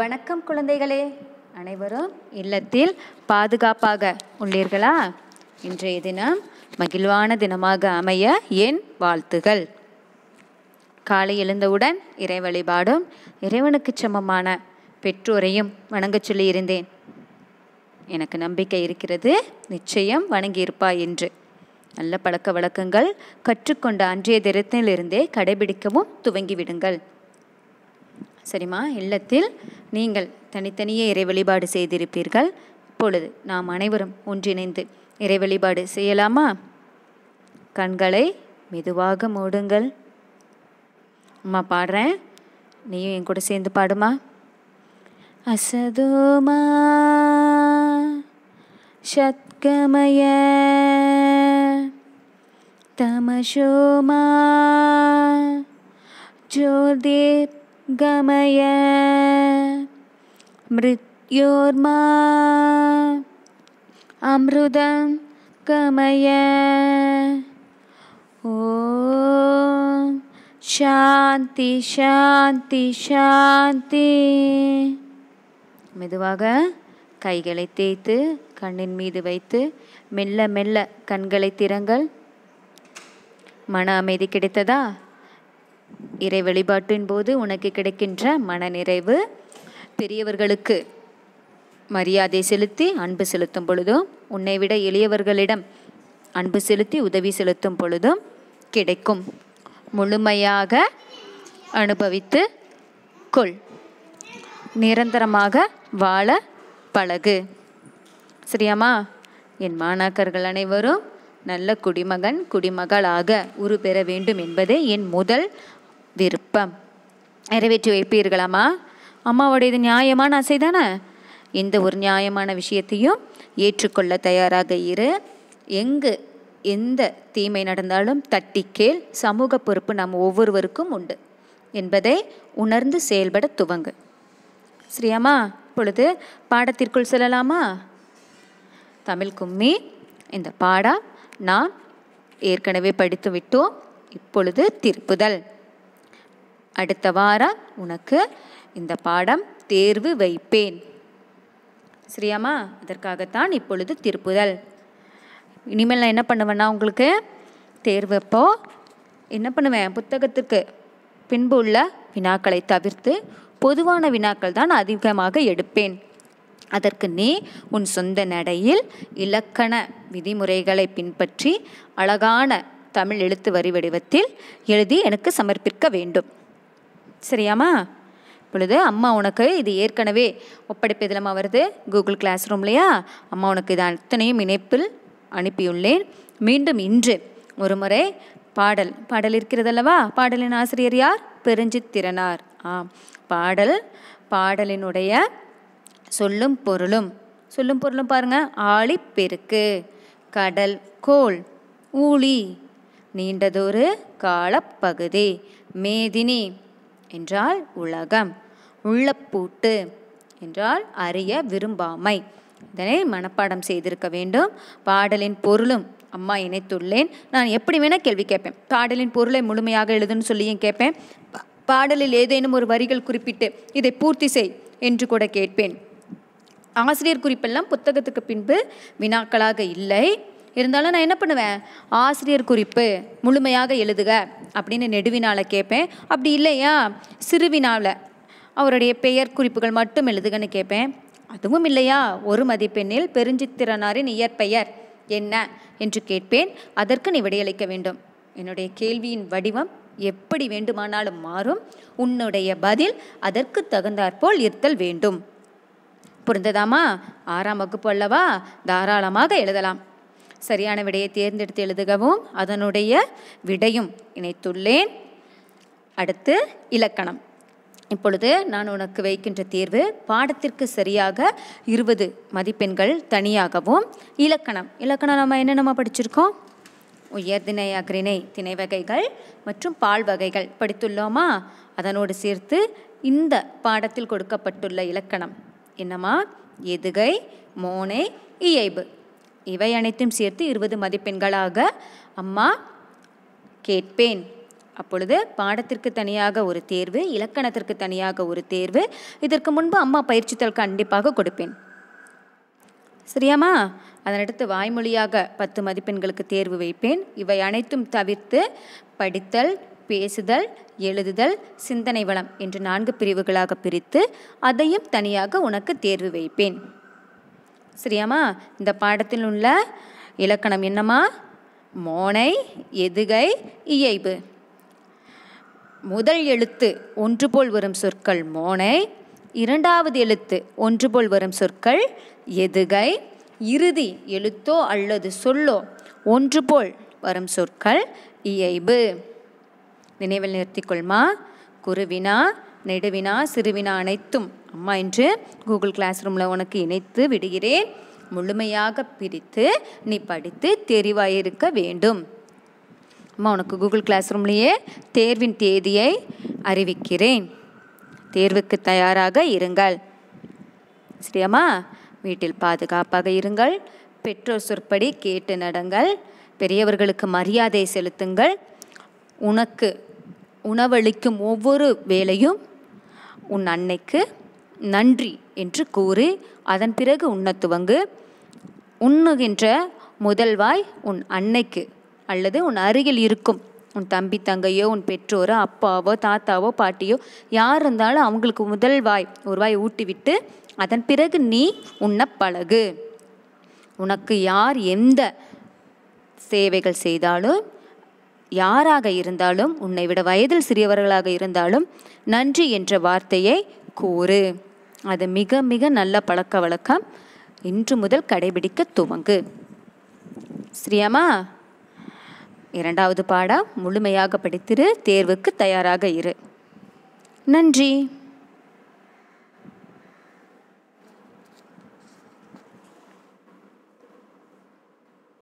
வணக்கம் குழந்தைகளே அனைவரும் இல்லத்தில் பாதுகாப்பாக உள்ளீர்களா இன்றைய தினம் மகிழ்வான தினமாக அமைய என் வாழ்த்துகள் காலை எழுந்தவுடன் இறை வழிபாடும் இறைவனுக்கு சமமான பெற்றோரையும் வணங்கச் சொல்லியிருந்தேன் எனக்கு நம்பிக்கை இருக்கிறது நிச்சயம் வணங்கியிருப்பா என்று நல்ல பழக்க வழக்கங்கள் கற்றுக்கொண்ட அன்றைய தினத்திலிருந்தே கடைபிடிக்கவும் துவங்கிவிடுங்கள் சரிம்மா இல்லத்தில் நீங்கள் தனித்தனியே இறை வழிபாடு செய்திருப்பீர்கள் இப்பொழுது நாம் அனைவரும் ஒன்றிணைந்து இறை வழிபாடு செய்யலாமா கண்களை மெதுவாக மூடுங்கள் அம்மா பாடுறேன் நீயும் என் கூட சேர்ந்து பாடுமா அசதோமா சத்கமய தமசோமா ஜோதீப் கமய மிருத்யோர்மா அமிர்தம் கமய சாந்தி சாந்தி சாந்தி மெதுவாக கைகளை தேய்த்து கண்ணின் மீது வைத்து மெல்ல மெல்ல கண்களை திறங்கள் மன அமைதி கிடைத்ததா இறை வழிபாட்டின் போது உனக்கு கிடைக்கின்ற மனநிறைவு பெரியவர்களுக்கு மரியாதை செலுத்தி அன்பு செலுத்தும் பொழுதும் உன்னை விட எளியவர்களிடம் அன்பு செலுத்தி உதவி செலுத்தும் பொழுதும் கிடைக்கும் முழுமையாக அனுபவித்து கொள் நிரந்தரமாக வாழ பழகு சரியாமா என் மாணாக்கர்கள் அனைவரும் நல்ல குடிமகன் குடிமகளாக உருபெற வேண்டும் என்பதே என் முதல் விருப்பம் நிறைவேற்றி வைப்பீர்களாமா அம்மாவோடைய இது நியாயமான ஆசை தானே எந்த ஒரு நியாயமான விஷயத்தையும் ஏற்றுக்கொள்ள தயாராக இரு எங்கு எந்த தீமை நடந்தாலும் தட்டி கேள் சமூக பொறுப்பு நாம் ஒவ்வொருவருக்கும் உண்டு என்பதை உணர்ந்து செயல்பட துவங்கு ஸ்ரீயாமா இப்பொழுது பாடத்திற்குள் செல்லலாமா தமிழ் கும்மி இந்த பாடம் நாம் ஏற்கனவே படித்து விட்டோம் இப்பொழுது திருப்புதல் அடுத்த வாரம் உனக்கு இந்த பாடம் தேர்வு வைப்பேன் சரியாமா அதற்காகத்தான் இப்பொழுது திருப்புதல் இனிமேல் நான் என்ன பண்ணுவேன்னா உங்களுக்கு தேர்வு அப்போ என்ன பண்ணுவேன் புத்தகத்திற்கு பின்பு உள்ள வினாக்களை தவிர்த்து பொதுவான வினாக்கள் தான் அதிகமாக எடுப்பேன் அதற்கு நீ உன் சொந்த நடையில் இலக்கண விதிமுறைகளை பின்பற்றி அழகான தமிழ் எழுத்து வரி வடிவத்தில் எழுதி எனக்கு சமர்ப்பிக்க வேண்டும் சரியாமா இப்பொழுது அம்மா உனக்கு இது ஏற்கனவே ஒப்படைப்பதிலமாக வருது கூகுள் கிளாஸ் ரூம்லையா அம்மா உனக்கு இது அத்தனையும் இணைப்பில் அனுப்பியுள்ளேன் மீண்டும் இன்று ஒரு முறை பாடல் பாடல் இருக்கிறதல்லவா பாடலின் ஆசிரியர் யார் திறனார் ஆம் பாடல் பாடலினுடைய சொல்லும் பொருளும் சொல்லும் பொருளும் பாருங்க ஆழிப்பெருக்கு கடல் கோள் ஊழி நீண்டதொரு காலப்பகுதி மேதினி என்றால் உலகம் உள்ளப்பூட்டு என்றால் அறிய விரும்பாமை இதனை மனப்பாடம் செய்திருக்க வேண்டும் பாடலின் பொருளும் அம்மா இணைத்துள்ளேன் நான் எப்படி வேணால் கேள்வி கேட்பேன் பாடலின் பொருளை முழுமையாக எழுதுன்னு சொல்லியும் கேட்பேன் பாடலில் ஏதேனும் ஒரு வரிகள் குறிப்பிட்டு இதை பூர்த்தி செய் என்று கூட கேட்பேன் ஆசிரியர் குறிப்பெல்லாம் புத்தகத்துக்கு பின்பு வினாக்களாக இல்லை இருந்தாலும் நான் என்ன பண்ணுவேன் ஆசிரியர் குறிப்பு முழுமையாக எழுதுக அப்படின்னு நெடுவினால் கேட்பேன் அப்படி இல்லையா சிறுவினாவில் அவருடைய பெயர் குறிப்புகள் மட்டும் எழுதுகன்னு கேட்பேன் அதுவும் இல்லையா ஒரு மதிப்பெண்ணில் பெருஞ்சித்திரனாரின் இயற்பெயர் என்ன என்று கேட்பேன் அதற்கு நீ விடையளிக்க வேண்டும் என்னுடைய கேள்வியின் வடிவம் எப்படி வேண்டுமானாலும் மாறும் உன்னுடைய பதில் அதற்கு தகுந்தாற்போல் இருத்தல் வேண்டும் புரிந்ததாமா ஆறாம் வகுப்பு அல்லவா தாராளமாக எழுதலாம் சரியான விடையை தேர்ந்தெடுத்து எழுதுகவும் அதனுடைய விடையும் இணைத்துள்ளேன் அடுத்து இலக்கணம் இப்பொழுது நான் உனக்கு வைக்கின்ற தேர்வு பாடத்திற்கு சரியாக இருபது மதிப்பெண்கள் தனியாகவும் இலக்கணம் இலக்கணம் நம்ம என்ன நம்ம படிச்சிருக்கோம் உயர்திணை அக்ரிணை திணை வகைகள் மற்றும் பால் வகைகள் படித்துள்ளோமா அதனோடு சேர்த்து இந்த பாடத்தில் கொடுக்கப்பட்டுள்ள இலக்கணம் என்னமா எதுகை மோனை இயைபு இவை அனைத்தும் சேர்த்து இருபது மதிப்பெண்களாக அம்மா கேட்பேன் அப்பொழுது பாடத்திற்கு தனியாக ஒரு தேர்வு இலக்கணத்திற்கு தனியாக ஒரு தேர்வு இதற்கு முன்பு அம்மா பயிற்சித்தல் கண்டிப்பாக கொடுப்பேன் சரியாமா அதனடுத்து வாய்மொழியாக பத்து மதிப்பெண்களுக்கு தேர்வு வைப்பேன் இவை அனைத்தும் தவிர்த்து படித்தல் பேசுதல் எழுதுதல் சிந்தனை வளம் என்று நான்கு பிரிவுகளாக பிரித்து அதையும் தனியாக உனக்கு தேர்வு வைப்பேன் சரியாமா இந்த பாடத்தில் உள்ள இலக்கணம் என்னம்மா மோனை எதுகை இயைபு முதல் எழுத்து ஒன்று போல் வரும் சொற்கள் மோனை இரண்டாவது எழுத்து ஒன்று போல் வரும் சொற்கள் எதுகை இறுதி எழுத்தோ அல்லது சொல்லோ ஒன்று போல் வரும் சொற்கள் இயைபு நினைவில் நிறுத்திக்கொள்மா குருவினா நெடுவினா சிறுவினா அனைத்தும் அம்மா இன்று கூகுள் கிளாஸ் ரூமில் உனக்கு இணைத்து விடுகிறேன் முழுமையாக பிரித்து நீ படித்து தெரிவாயிருக்க வேண்டும் அம்மா உனக்கு கூகுள் கிளாஸ் ரூம்லேயே தேர்வின் தேதியை அறிவிக்கிறேன் தேர்வுக்கு தயாராக இருங்கள் சரியாம்மா வீட்டில் பாதுகாப்பாக இருங்கள் பெற்றோர் சொற்படி கேட்டு நடங்கள் பெரியவர்களுக்கு மரியாதை செலுத்துங்கள் உனக்கு உணவளிக்கும் ஒவ்வொரு வேலையும் உன் அன்னைக்கு நன்றி என்று கூறி அதன் பிறகு உண்ண துவங்கு உண்ணுகின்ற முதல்வாய் உன் அன்னைக்கு அல்லது உன் அருகில் இருக்கும் உன் தம்பி தங்கையோ உன் பெற்றோரோ அப்பாவோ தாத்தாவோ பாட்டியோ யார் இருந்தாலும் அவங்களுக்கு முதல் வாய் ஒரு வாய் ஊட்டிவிட்டு அதன் பிறகு நீ உன்ன பழகு உனக்கு யார் எந்த சேவைகள் செய்தாலும் யாராக இருந்தாலும் உன்னை விட வயதில் சிறியவர்களாக இருந்தாலும் நன்றி என்ற வார்த்தையை கூறு அது மிக மிக நல்ல பழக்க வழக்கம் இன்று முதல் கடைபிடிக்க துவங்கு ஸ்ரீயம்மா இரண்டாவது பாடம் முழுமையாக படித்திரு தேர்வுக்கு தயாராக இரு நன்றி